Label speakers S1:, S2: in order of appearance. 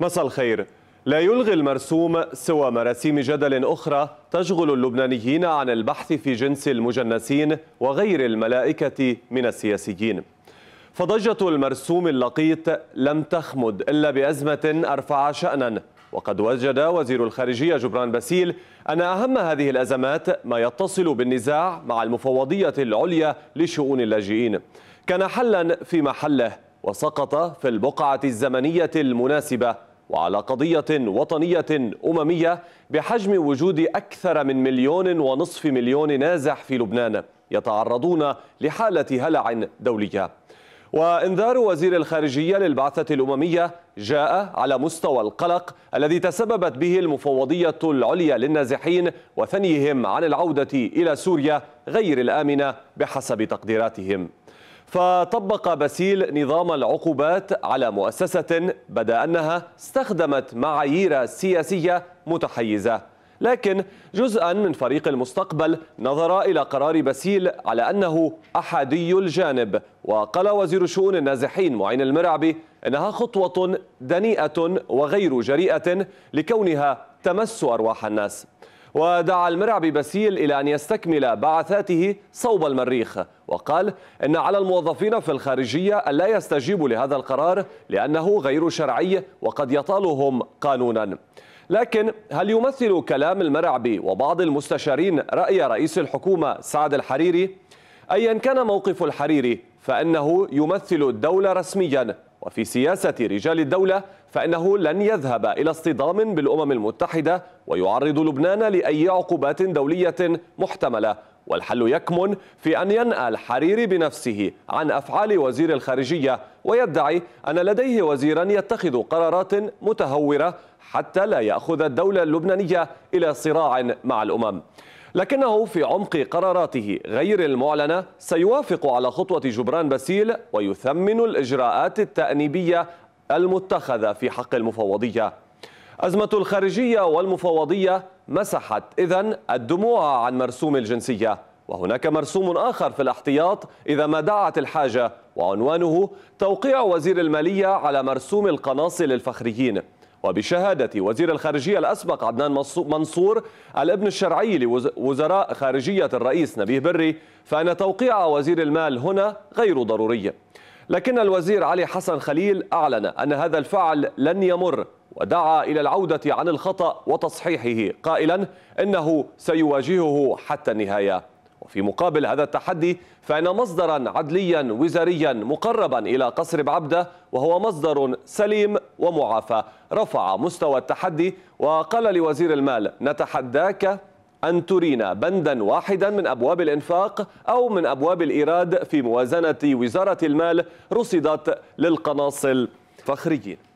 S1: مساء الخير لا يلغي المرسوم سوى مراسيم جدل أخرى تشغل اللبنانيين عن البحث في جنس المجنسين وغير الملائكة من السياسيين فضجة المرسوم اللقيط لم تخمد إلا بأزمة أرفع شأنا وقد وجد وزير الخارجية جبران باسيل أن أهم هذه الأزمات ما يتصل بالنزاع مع المفوضية العليا لشؤون اللاجئين كان حلا في محله وسقط في البقعة الزمنية المناسبة وعلى قضية وطنية أممية بحجم وجود أكثر من مليون ونصف مليون نازح في لبنان يتعرضون لحالة هلع دولية وإنذار وزير الخارجية للبعثة الأممية جاء على مستوى القلق الذي تسببت به المفوضية العليا للنازحين وثنيهم عن العودة إلى سوريا غير الآمنة بحسب تقديراتهم فطبق باسيل نظام العقوبات على مؤسسة بدا أنها استخدمت معايير سياسية متحيزة لكن جزءا من فريق المستقبل نظر إلى قرار باسيل على أنه أحادي الجانب وقال وزير شؤون النازحين معين المرعبي أنها خطوة دنيئة وغير جريئة لكونها تمس أرواح الناس ودعا المرعبي بسيل إلى أن يستكمل بعثاته صوب المريخ وقال إن على الموظفين في الخارجية أن لا يستجيبوا لهذا القرار لأنه غير شرعي وقد يطالهم قانونا لكن هل يمثل كلام المرعبي وبعض المستشارين رأي رئيس الحكومة سعد الحريري؟ أيا كان موقف الحريري فإنه يمثل الدولة رسميا وفي سياسة رجال الدولة فإنه لن يذهب إلى اصطدام بالأمم المتحدة ويعرض لبنان لأي عقوبات دولية محتملة والحل يكمن في أن ينأى الحريري بنفسه عن أفعال وزير الخارجية ويدعي أن لديه وزيرا يتخذ قرارات متهورة حتى لا يأخذ الدولة اللبنانية إلى صراع مع الأمم لكنه في عمق قراراته غير المعلنة سيوافق على خطوة جبران باسيل ويثمن الإجراءات التأنيبية المتخذة في حق المفوضية أزمة الخارجية والمفوضية مسحت إذن الدموع عن مرسوم الجنسية وهناك مرسوم آخر في الاحتياط إذا ما دعت الحاجة وعنوانه توقيع وزير المالية على مرسوم القناصل الفخريين وبشهادة وزير الخارجية الأسبق عدنان منصور الابن الشرعي لوزراء خارجية الرئيس نبيه بري فأن توقيع وزير المال هنا غير ضروري لكن الوزير علي حسن خليل أعلن أن هذا الفعل لن يمر ودعا إلى العودة عن الخطأ وتصحيحه قائلا إنه سيواجهه حتى النهاية في مقابل هذا التحدي فإن مصدرا عدليا وزاريا مقربا إلى قصر بعبدة وهو مصدر سليم ومعافى رفع مستوى التحدي وقال لوزير المال نتحداك أن ترينا بندا واحدا من أبواب الإنفاق أو من أبواب الإيراد في موازنة وزارة المال رصدت للقناصل فخريين